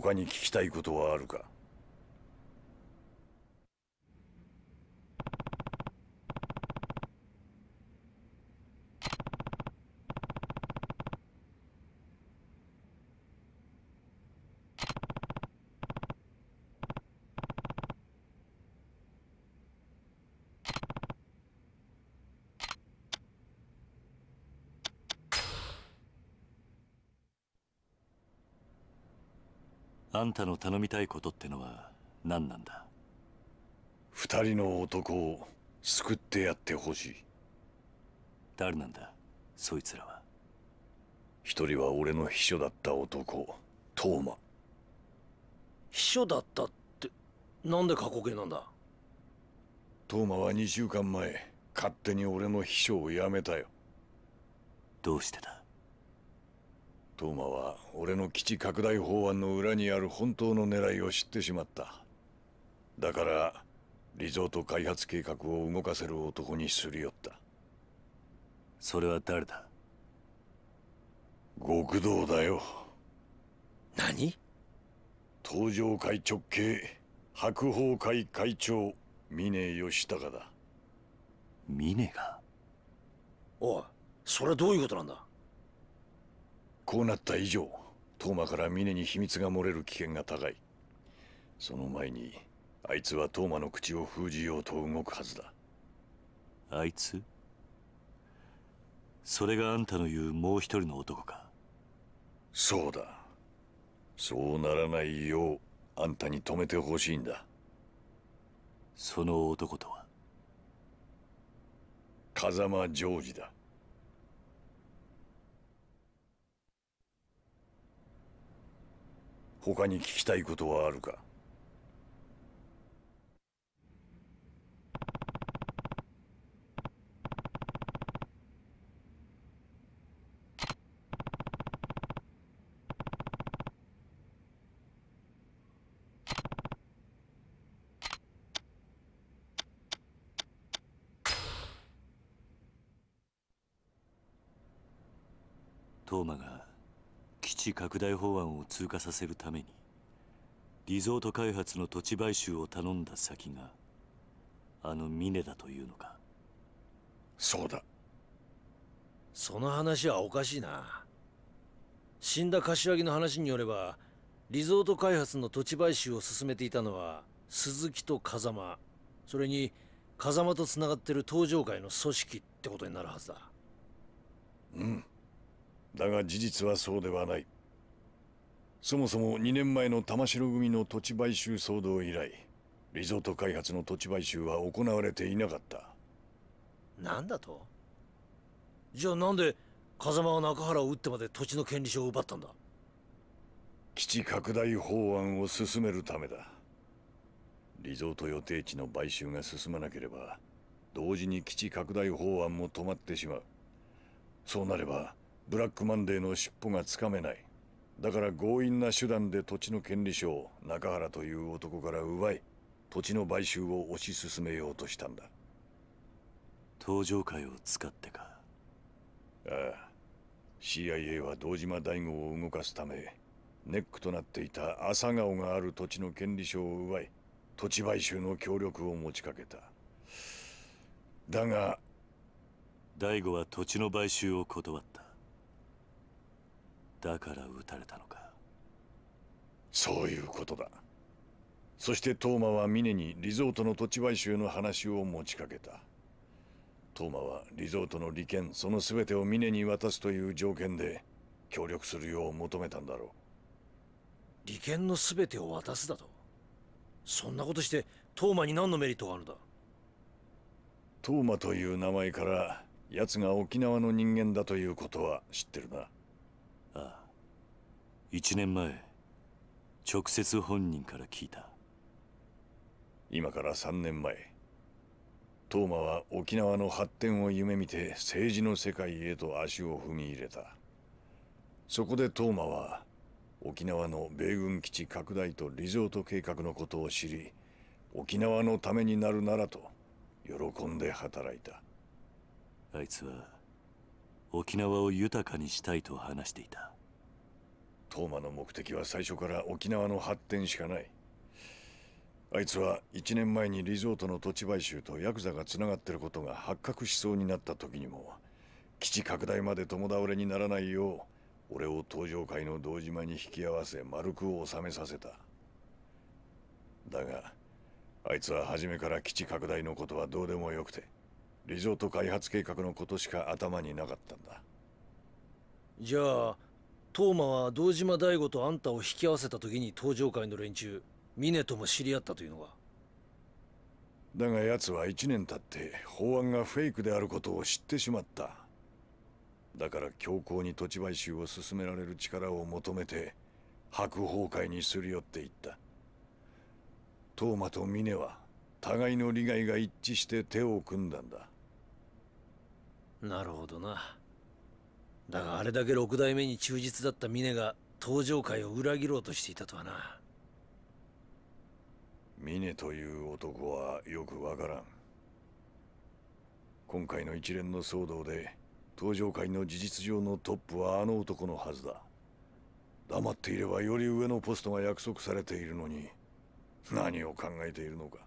他に聞きたいことはあるかあんたの頼みたいことってのは何なんだ二人の男を救ってやってほしい誰なんだそいつらは一人は俺の秘書だった男トーマ秘書だったってなんで過去形なんだトーマは2週間前勝手に俺の秘書を辞めたよどうしてだトーマは俺の基地拡大法案の裏にある本当の狙いを知ってしまっただからリゾート開発計画を動かせる男にすり寄ったそれは誰だ極道だよ何東乗会直系白鵬会会長峰義高だ峰がおいそれはどういうことなんだこうなった以上トーマから峰に秘密が漏れる危険が高いその前にあいつはトーマの口を封じようと動くはずだあいつそれがあんたの言うもう一人の男かそうだそうならないようあんたに止めてほしいんだその男とは風間ジョージだ他に聞きたいことはあるかトーマが基地拡大法案を通過させるためにリゾート開発の土地買収を頼んだ先があの峰だというのかそうだその話はおかしいな死んだ柏木の話によればリゾート開発の土地買収を進めていたのは鈴木と風間それに風間とつながってる東上会の組織ってことになるはずだうんだが事実はそうではないそもそも2年前の玉城組の土地買収騒動以来リゾート開発の土地買収は行われていなかったなんだとじゃあなんで風間は中原を撃ってまで土地の権利書を奪ったんだ基地拡大法案を進めるためだリゾート予定地の買収が進まなければ同時に基地拡大法案も止まってしまうそうなればブラックマンデーの尻尾がつかめないだから強引な手段で土地の権利書を中原という男から奪い土地の買収を推し進めようとしたんだ登場界を使ってかああ CIA は堂島大吾を動かすためネックとなっていた朝顔がある土地の権利書を奪い土地買収の協力を持ちかけただが大吾は土地の買収を断っただから撃たれたのかそういうことだそしてトーマは峰にリゾートの土地買収の話を持ちかけたトーマはリゾートの利権その全てを峰に渡すという条件で協力するよう求めたんだろう利権の全てを渡すだとそんなことしてトーマに何のメリットがあるんだトーマという名前から奴が沖縄の人間だということは知ってるなああ1年前直接本人から聞いた今から3年前トーマは沖縄の発展を夢見て政治の世界へと足を踏み入れたそこでトーマは沖縄の米軍基地拡大とリゾート計画のことを知り沖縄のためになるならと喜んで働いたあいつは沖縄を豊かにしたいと話していたトーの目的は最初から沖縄の発展しかないあいつは1年前にリゾートの土地買収とヤクザがつながってることが発覚しそうになった時にも基地拡大まで共倒れにならないよう俺を東上界の堂島に引き合わせ丸く収めさせただがあいつは初めから基地拡大のことはどうでもよくてリゾート開発計画のことしか頭になかったんだじゃあトーマは堂島大吾とあんたを引き合わせた時に登場会の連中峰とも知り合ったというのはだが奴は1年経って法案がフェイクであることを知ってしまっただから強硬に土地買収を進められる力を求めて白鵬会にすり寄っていったトーマと峰は互いの利害が一致して手を組んだんだなるほどなだがあれだけ六代目に忠実だった峰が登場界を裏切ろうとしていたとはな峰という男はよくわからん今回の一連の騒動で登場界の事実上のトップはあの男のはずだ黙っていればより上のポストが約束されているのに何を考えているのか